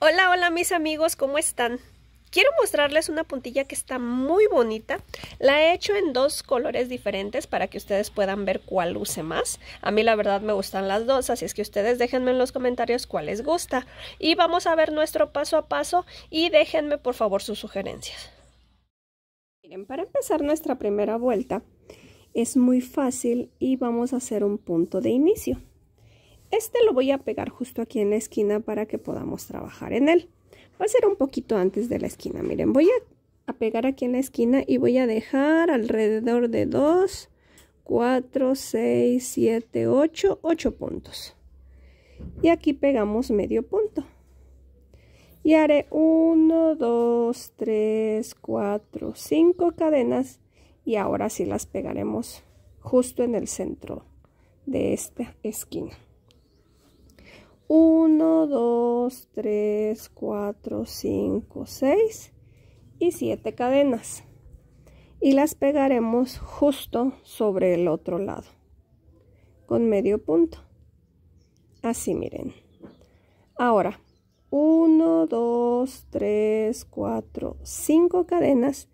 Hola, hola mis amigos, ¿cómo están? Quiero mostrarles una puntilla que está muy bonita. La he hecho en dos colores diferentes para que ustedes puedan ver cuál luce más. A mí la verdad me gustan las dos, así es que ustedes déjenme en los comentarios cuál les gusta. Y vamos a ver nuestro paso a paso y déjenme por favor sus sugerencias. Miren, para empezar nuestra primera vuelta es muy fácil y vamos a hacer un punto de inicio. Este lo voy a pegar justo aquí en la esquina para que podamos trabajar en él. Va a ser un poquito antes de la esquina. Miren, voy a, pegar aquí en la esquina y voy a dejar alrededor de 2, 4, 6, 7, 8, 8 puntos. Y aquí pegamos medio punto. Y haré 1, 2, 3, 4, 5 cadenas. Y ahora sí las pegaremos justo en el centro de esta esquina. 1, 2, 3, 4, 5, 6 y 7 cadenas. Y las pegaremos justo sobre el otro lado. Con medio punto. Así miren. Ahora, 1, 2, 3, 4, 5 cadenas.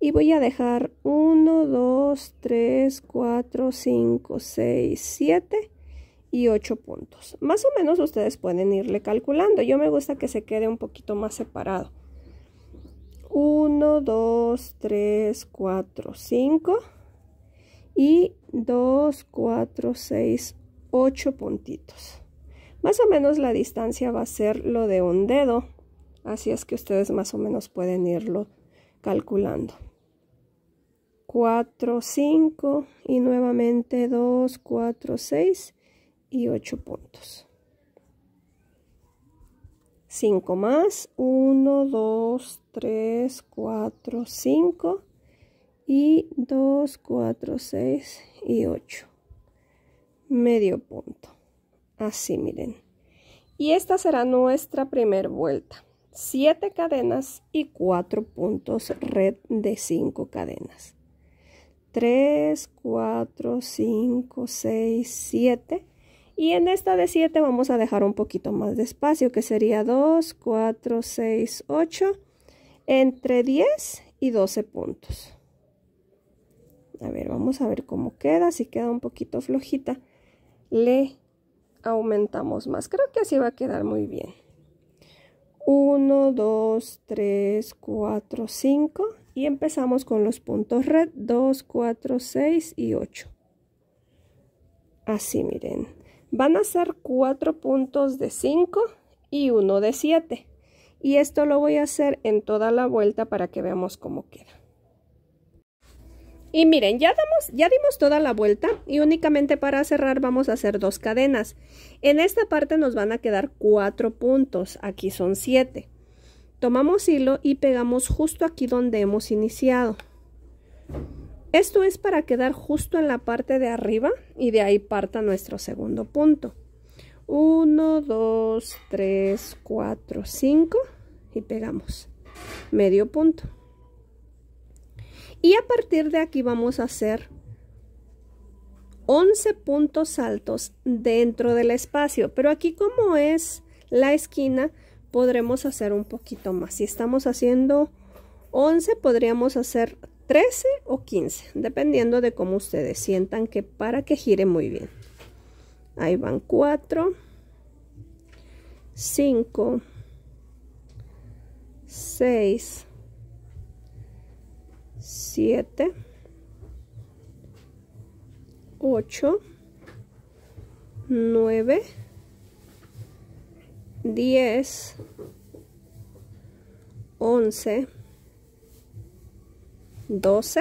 Y voy a dejar 1, 2, 3, 4, 5, 6, 7 y 8 puntos. Más o menos ustedes pueden irle calculando. Yo me gusta que se quede un poquito más separado. 1, 2, 3, 4, 5 y 2, 4, 6, 8 puntitos. Más o menos la distancia va a ser lo de un dedo, así es que ustedes más o menos pueden irlo calculando. 4, 5 y nuevamente 2, 4, 6 y 8 puntos. 5 más, 1, 2, 3, 4, 5 y 2, 4, 6 y 8. Medio punto. Así miren. Y esta será nuestra primera vuelta. 7 cadenas y 4 puntos red de 5 cadenas. 3, 4, 5, 6, 7 y en esta de 7 vamos a dejar un poquito más de espacio, que sería 2, 4, 6, 8, entre 10 y 12 puntos. A ver, vamos a ver cómo queda, si queda un poquito flojita. Le aumentamos más, creo que así va a quedar muy bien. 1, 2, 3, 4, 5 y empezamos con los puntos red 2, 4, 6 y 8. Así miren, Van a ser cuatro puntos de 5 y uno de 7. Y esto lo voy a hacer en toda la vuelta para que veamos cómo queda. Y miren, ya, damos, ya dimos toda la vuelta y únicamente para cerrar vamos a hacer dos cadenas. En esta parte nos van a quedar cuatro puntos, aquí son siete. Tomamos hilo y pegamos justo aquí donde hemos iniciado. Esto es para quedar justo en la parte de arriba y de ahí parta nuestro segundo punto. 1, 2, 3, 4, 5 y pegamos medio punto. Y a partir de aquí vamos a hacer 11 puntos altos dentro del espacio, pero aquí como es la esquina podremos hacer un poquito más. Si estamos haciendo 11 podríamos hacer 13 o 15, dependiendo de cómo ustedes sientan que para que gire muy bien. Ahí van 4, 5, 6, 7, 8, 9, 10, 11, 12,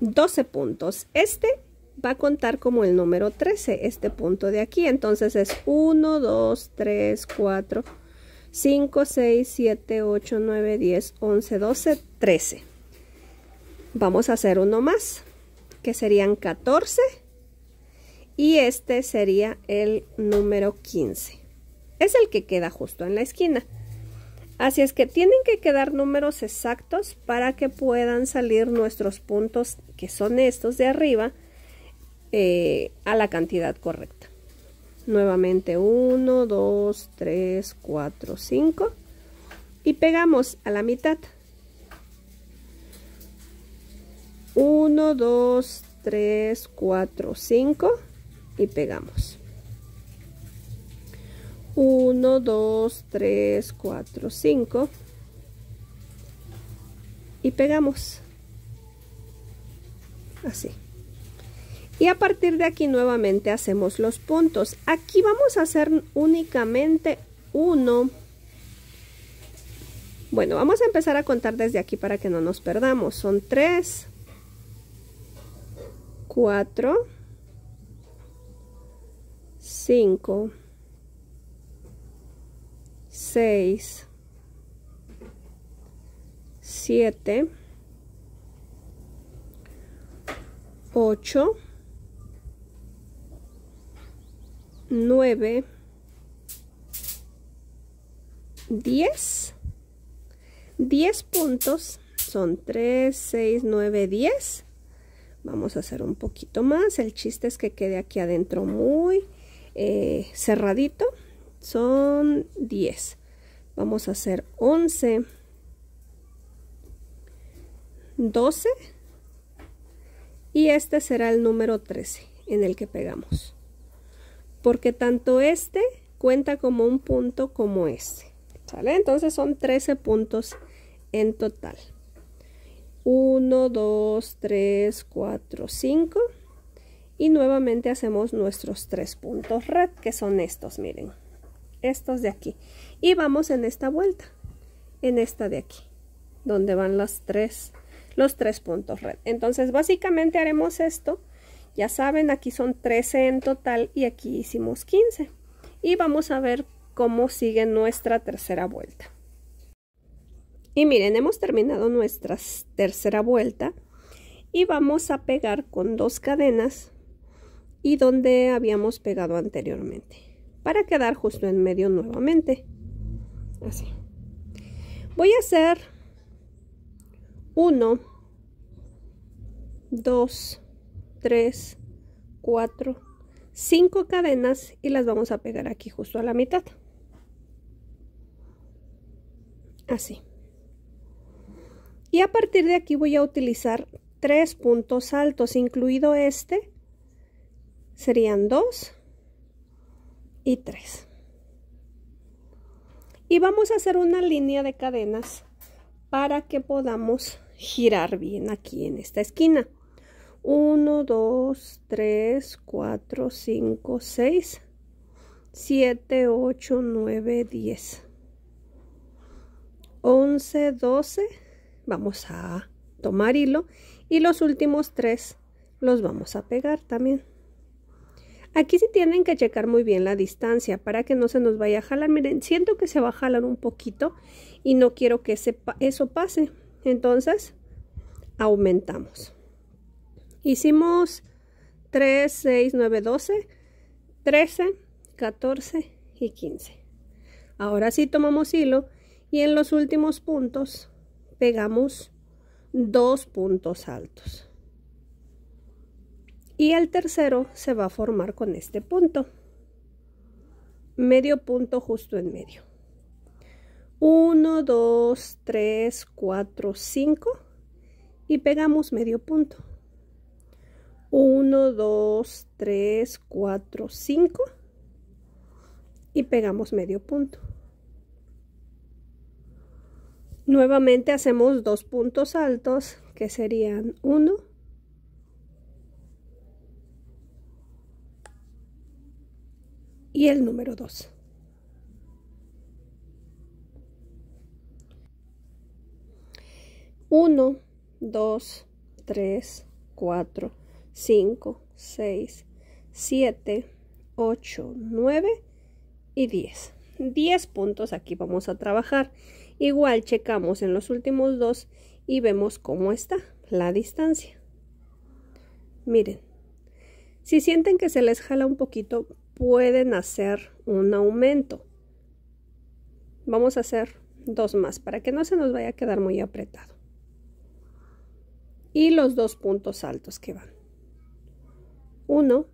12 puntos. Este va a contar como el número 13, este punto de aquí. Entonces es 1, 2, 3, 4, 5, 6, 7, 8, 9, 10, 11, 12, 13. Vamos a hacer uno más, que serían 14. Y este sería el número 15. Es el que queda justo en la esquina. Así es que tienen que quedar números exactos para que puedan salir nuestros puntos, que son estos de arriba, eh, a la cantidad correcta. Nuevamente 1, 2, 3, 4, 5 y pegamos a la mitad. 1, 2, 3, 4, 5 y pegamos. 1, 2, 3, 4, 5 y pegamos así y a partir de aquí nuevamente hacemos los puntos aquí vamos a hacer únicamente uno bueno vamos a empezar a contar desde aquí para que no nos perdamos son 3 4 5 6, 7, 8, 9, 10. 10 puntos son 3, 6, 9, 10. Vamos a hacer un poquito más. El chiste es que quede aquí adentro muy eh, cerradito. Son 10. Vamos a hacer 11, 12 y este será el número 13 en el que pegamos. Porque tanto este cuenta como un punto como este. Entonces son 13 puntos en total. 1, 2, 3, 4, 5. Y nuevamente hacemos nuestros tres puntos red, que son estos, miren. Estos de aquí. Y vamos en esta vuelta, en esta de aquí, donde van las tres, los tres puntos red. Entonces básicamente haremos esto, ya saben, aquí son 13 en total y aquí hicimos 15. Y vamos a ver cómo sigue nuestra tercera vuelta. Y miren, hemos terminado nuestra tercera vuelta y vamos a pegar con dos cadenas y donde habíamos pegado anteriormente para quedar justo en medio nuevamente así voy a hacer 1 2 3 4 5 cadenas y las vamos a pegar aquí justo a la mitad así y a partir de aquí voy a utilizar tres puntos altos incluido este serían 2 y 3 y vamos a hacer una línea de cadenas para que podamos girar bien aquí en esta esquina 1 2 3 4 5 6 7 8 9 10 11 12 vamos a tomar hilo y los últimos tres los vamos a pegar también Aquí sí tienen que checar muy bien la distancia para que no se nos vaya a jalar. Miren, siento que se va a jalar un poquito y no quiero que se eso pase. Entonces, aumentamos. Hicimos 3, 6, 9, 12, 13, 14 y 15. Ahora sí tomamos hilo y en los últimos puntos pegamos dos puntos altos y el tercero se va a formar con este punto medio punto justo en medio 1 2 3 4 5 y pegamos medio punto 1 2 3 4 5 y pegamos medio punto nuevamente hacemos dos puntos altos que serían 1 Y el número 2. 1, 2, 3, 4, 5, 6, 7, 8, 9 y 10. 10 puntos aquí vamos a trabajar. Igual checamos en los últimos dos y vemos cómo está la distancia. Miren. Si sienten que se les jala un poquito pueden hacer un aumento. Vamos a hacer dos más para que no se nos vaya a quedar muy apretado. Y los dos puntos altos que van. Uno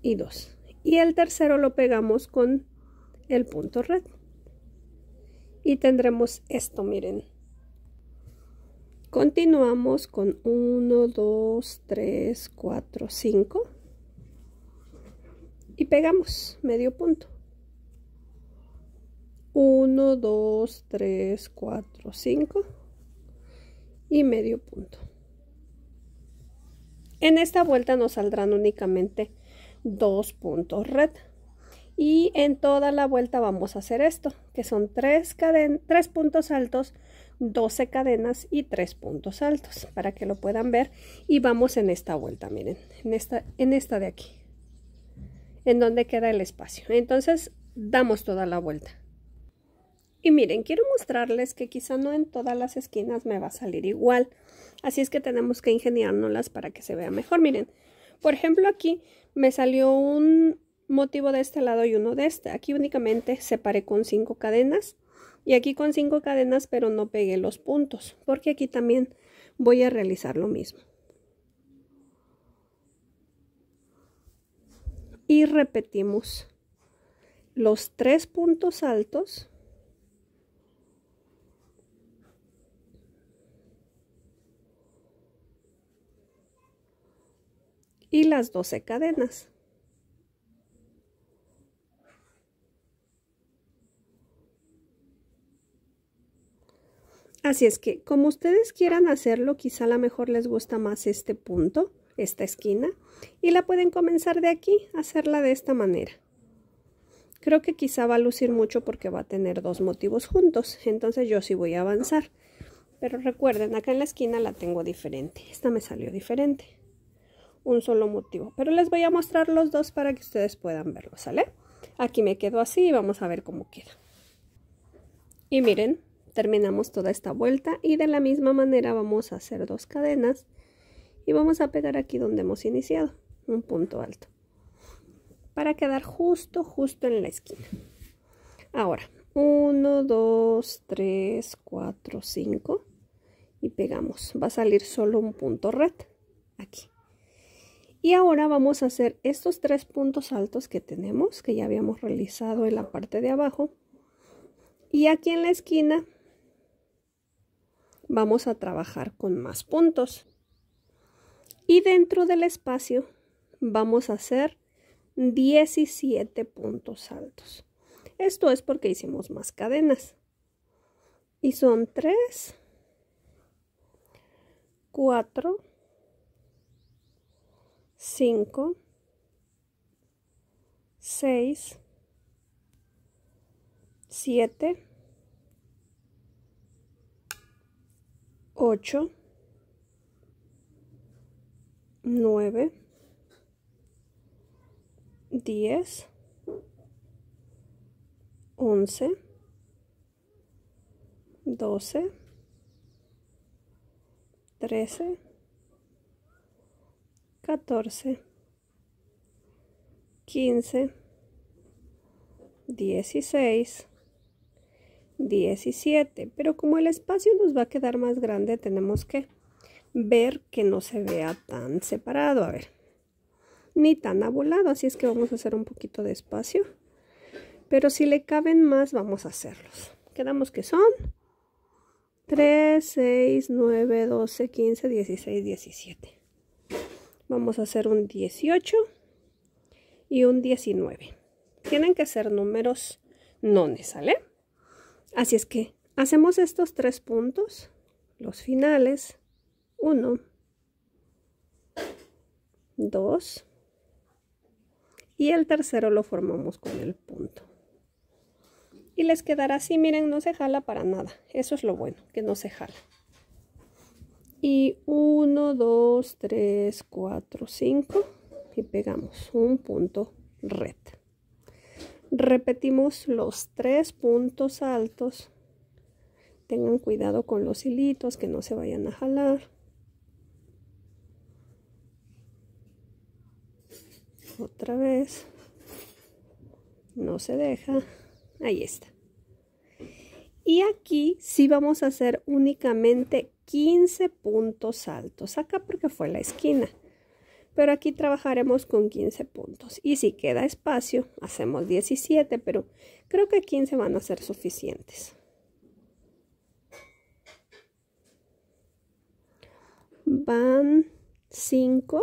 y dos. Y el tercero lo pegamos con el punto red. Y tendremos esto, miren. Continuamos con 1, 2, 3, 4, 5 y pegamos medio punto 1 2 3 4 5 y medio punto en esta vuelta nos saldrán únicamente dos puntos red y en toda la vuelta vamos a hacer esto que son tres, tres puntos altos 12 cadenas y tres puntos altos para que lo puedan ver y vamos en esta vuelta miren en esta en esta de aquí en donde queda el espacio. Entonces damos toda la vuelta. Y miren, quiero mostrarles que quizá no en todas las esquinas me va a salir igual. Así es que tenemos que ingeniárnoslas para que se vea mejor. Miren, por ejemplo aquí me salió un motivo de este lado y uno de este. Aquí únicamente separé con cinco cadenas. Y aquí con cinco cadenas, pero no pegué los puntos. Porque aquí también voy a realizar lo mismo. y repetimos los tres puntos altos y las 12 cadenas. Así es que como ustedes quieran hacerlo, quizá a mejor les gusta más este punto esta esquina y la pueden comenzar de aquí, a hacerla de esta manera. Creo que quizá va a lucir mucho porque va a tener dos motivos juntos, entonces yo sí voy a avanzar. Pero recuerden, acá en la esquina la tengo diferente, esta me salió diferente. Un solo motivo, pero les voy a mostrar los dos para que ustedes puedan verlo, ¿sale? Aquí me quedo así vamos a ver cómo queda. Y miren, terminamos toda esta vuelta y de la misma manera vamos a hacer dos cadenas y vamos a pegar aquí donde hemos iniciado un punto alto para quedar justo justo en la esquina ahora 1 2 3 4 5 y pegamos va a salir solo un punto red aquí y ahora vamos a hacer estos tres puntos altos que tenemos que ya habíamos realizado en la parte de abajo y aquí en la esquina vamos a trabajar con más puntos y dentro del espacio vamos a hacer 17 puntos altos. Esto es porque hicimos más cadenas. Y son 3, 4, 5, 6, 7, 8, 9, 10, 11, 12, 13, 14, 15, 16, 17. Pero como el espacio nos va a quedar más grande, tenemos que ver que no se vea tan separado, a ver, ni tan abolado, así es que vamos a hacer un poquito de espacio, pero si le caben más vamos a hacerlos. Quedamos que son 3, 6, 9, 12, 15, 16, 17. Vamos a hacer un 18 y un 19. Tienen que ser números nones, ¿sale? Así es que hacemos estos tres puntos, los finales, 1, 2 y el tercero lo formamos con el punto. Y les quedará así, miren, no se jala para nada. Eso es lo bueno, que no se jala. Y 1, 2, 3, 4, 5 y pegamos un punto red. Repetimos los tres puntos altos. Tengan cuidado con los hilitos que no se vayan a jalar. otra vez no se deja ahí está y aquí sí vamos a hacer únicamente 15 puntos altos acá porque fue la esquina pero aquí trabajaremos con 15 puntos y si queda espacio hacemos 17 pero creo que 15 van a ser suficientes van 5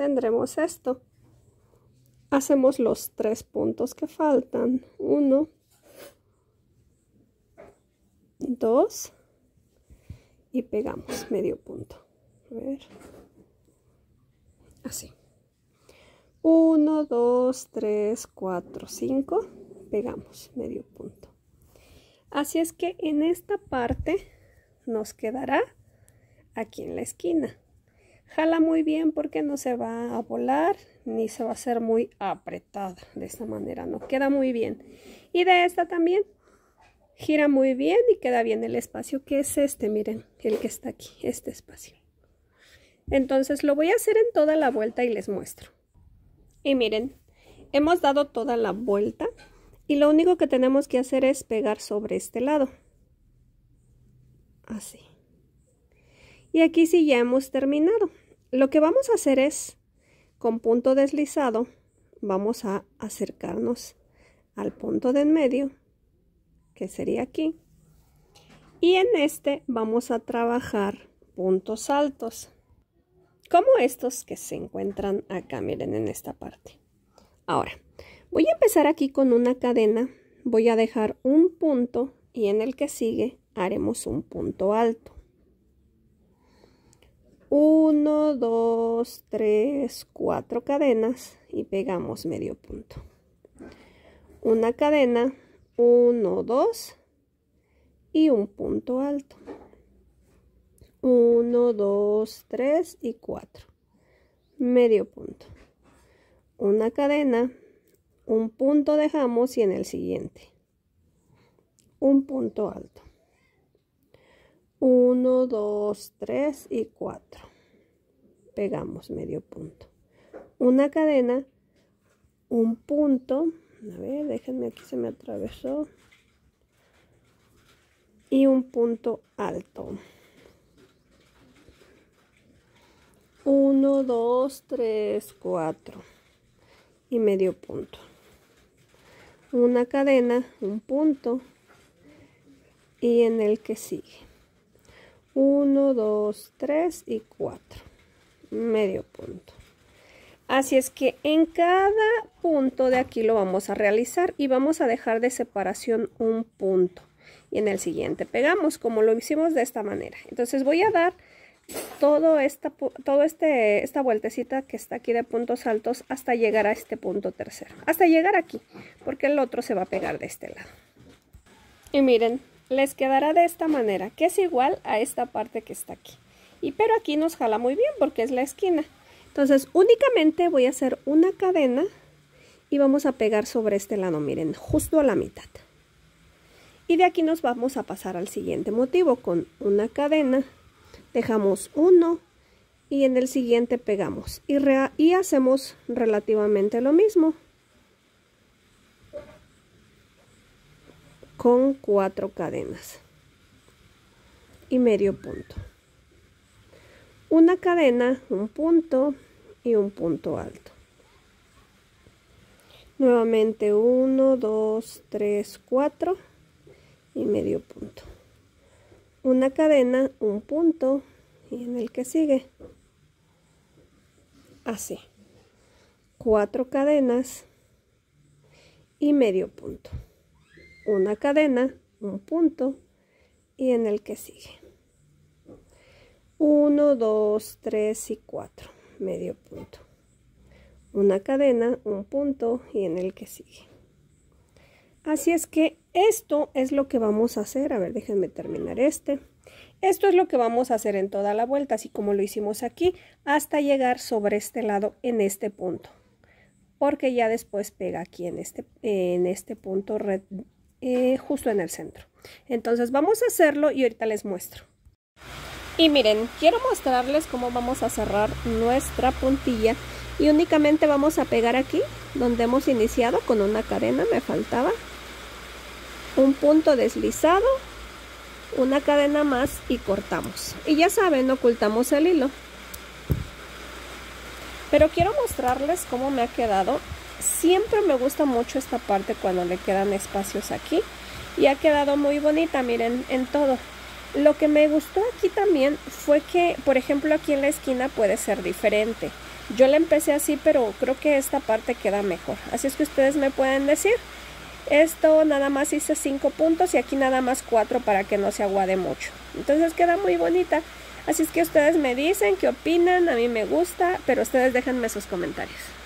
tendremos esto. Hacemos los tres puntos que faltan. Uno, dos, y pegamos medio punto. A ver. Así. Uno, dos, tres, cuatro, cinco. Pegamos medio punto. Así es que en esta parte nos quedará aquí en la esquina. Jala muy bien porque no se va a volar ni se va a hacer muy apretada de esta manera, no queda muy bien. Y de esta también gira muy bien y queda bien el espacio que es este, miren, el que está aquí, este espacio. Entonces lo voy a hacer en toda la vuelta y les muestro. Y miren, hemos dado toda la vuelta y lo único que tenemos que hacer es pegar sobre este lado. Así. Y aquí sí ya hemos terminado. Lo que vamos a hacer es, con punto deslizado, vamos a acercarnos al punto de en medio, que sería aquí. Y en este vamos a trabajar puntos altos, como estos que se encuentran acá, miren, en esta parte. Ahora, voy a empezar aquí con una cadena, voy a dejar un punto y en el que sigue haremos un punto alto. 1, 2, 3, 4 cadenas y pegamos medio punto. Una cadena, 1, 2 y un punto alto. 1, 2, 3 y 4. Medio punto. Una cadena, un punto dejamos y en el siguiente. Un punto alto. 1, 2, 3 y 4. Pegamos medio punto. Una cadena, un punto. A ver, déjenme aquí, se me atravesó. Y un punto alto. 1, 2, 3, 4. Y medio punto. Una cadena, un punto. Y en el que sigue. 1, 2, 3 y 4. Medio punto. Así es que en cada punto de aquí lo vamos a realizar y vamos a dejar de separación un punto. Y en el siguiente pegamos como lo hicimos de esta manera. Entonces voy a dar todo esta, todo este, esta vueltecita que está aquí de puntos altos hasta llegar a este punto tercero. Hasta llegar aquí, porque el otro se va a pegar de este lado. Y miren, les quedará de esta manera, que es igual a esta parte que está aquí. Y pero aquí nos jala muy bien porque es la esquina. Entonces únicamente voy a hacer una cadena y vamos a pegar sobre este lado, miren, justo a la mitad. Y de aquí nos vamos a pasar al siguiente motivo con una cadena. Dejamos uno y en el siguiente pegamos y, y hacemos relativamente lo mismo. con cuatro cadenas y medio punto. Una cadena, un punto y un punto alto. Nuevamente 1, 2, 3, 4 y medio punto. Una cadena, un punto y en el que sigue. Así. Cuatro cadenas y medio punto una cadena, un punto y en el que sigue. 1, 2, 3 y 4, medio punto. Una cadena, un punto y en el que sigue. Así es que esto es lo que vamos a hacer. A ver, déjenme terminar este. Esto es lo que vamos a hacer en toda la vuelta, así como lo hicimos aquí, hasta llegar sobre este lado en este punto. Porque ya después pega aquí en este, en este punto eh, justo en el centro. Entonces vamos a hacerlo y ahorita les muestro. Y miren, quiero mostrarles cómo vamos a cerrar nuestra puntilla y únicamente vamos a pegar aquí donde hemos iniciado con una cadena, me faltaba un punto deslizado, una cadena más y cortamos. Y ya saben, ocultamos el hilo. Pero quiero mostrarles cómo me ha quedado siempre me gusta mucho esta parte cuando le quedan espacios aquí y ha quedado muy bonita, miren, en todo. Lo que me gustó aquí también fue que, por ejemplo, aquí en la esquina puede ser diferente. Yo la empecé así, pero creo que esta parte queda mejor. Así es que ustedes me pueden decir. Esto nada más hice cinco puntos y aquí nada más cuatro para que no se aguade mucho. Entonces queda muy bonita. Así es que ustedes me dicen qué opinan, a mí me gusta, pero ustedes déjenme sus comentarios.